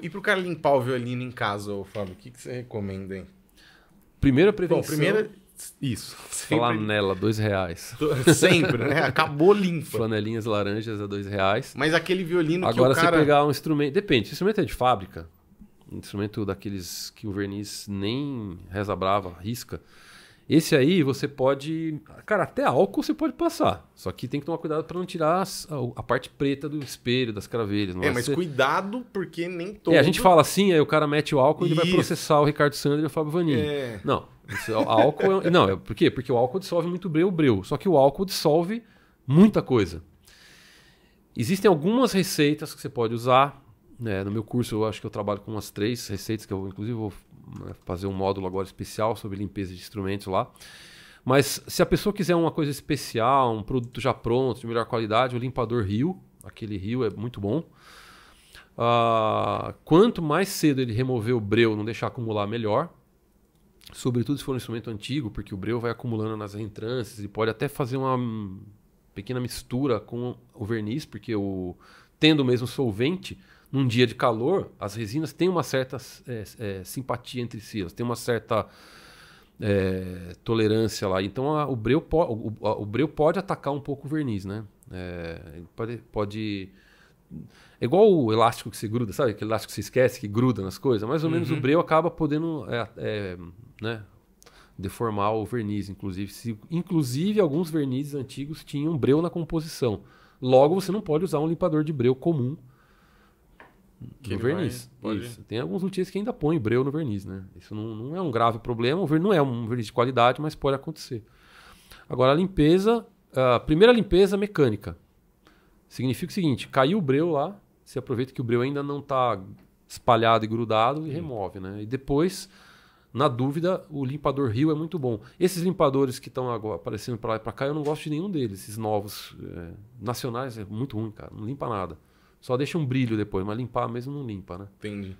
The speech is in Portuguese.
e pro cara limpar o violino em casa, Fábio, o que, que você recomenda, hein? Primeira prevenção. Bom, primeira. Isso. Flanela, dois reais. Sempre, né? Acabou limpa. Flanelinhas laranjas a dois reais. Mas aquele violino Agora, que o cara... Agora, você pegar um instrumento... Depende, o instrumento é de fábrica. Um instrumento daqueles que o verniz nem reza brava, risca. Esse aí você pode. Cara, até álcool você pode passar. Só que tem que tomar cuidado para não tirar a, a, parte preta do espelho, das cravelhas. é, mas ser... cuidado porque nem todo. É, a gente fala assim, aí o cara mete o álcool e ele vai processar o Ricardo Sandro e o Fábio Vanini. É. Não. Isso, álcool. É... não, é, por quê? Porque o álcool dissolve muito breu o breu. Só que o álcool dissolve muita coisa. Existem algumas receitas que você pode usar. Né? No meu curso, eu acho que eu trabalho com umas três receitas que eu, inclusive, vou né, fazer um módulo agora especial sobre limpeza de instrumentos lá. Mas se a pessoa quiser uma coisa especial, um produto já pronto, de melhor qualidade, o limpador Rio, aquele Rio é muito bom. Uh, quanto mais cedo ele remover o breu, não deixar acumular, melhor. Sobretudo se for um instrumento antigo, porque o breu vai acumulando nas entrâncias e pode até fazer uma pequena mistura com o verniz, porque o, tendo o mesmo solvente, num dia de calor, as resinas têm uma certa é, é, simpatia entre si, elas têm uma certa é, tolerância lá. Então a, o, breu po, o, a, o, breu pode atacar um pouco o verniz, né? É, pode, pode. É igual o elástico que se gruda, sabe? Aquele elástico que se esquece, que gruda nas coisas. Mais ou uhum. menos o uhum. breu acaba podendo é, é, né? deformar o verniz, inclusive. Se, inclusive, alguns vernizes antigos tinham breu na composição. Logo, você não pode usar um limpador de breu comum que no verniz. Vai, Tem alguns notícias que ainda põem breu no verniz, né? Isso não, não é um grave problema. O verniz não é um verniz de qualidade, mas pode acontecer. Agora, a limpeza. A primeira limpeza é mecânica. Significa o seguinte: caiu o breu lá, você aproveita que o breu ainda não está espalhado e grudado e remove, né? E depois, na dúvida, o limpador rio é muito bom. Esses limpadores que estão aparecendo para lá e para cá, eu não gosto de nenhum deles. Esses novos é, nacionais é muito ruim, cara. Não limpa nada. Só deixa um brilho depois, mas limpar mesmo não limpa, né? Entendi.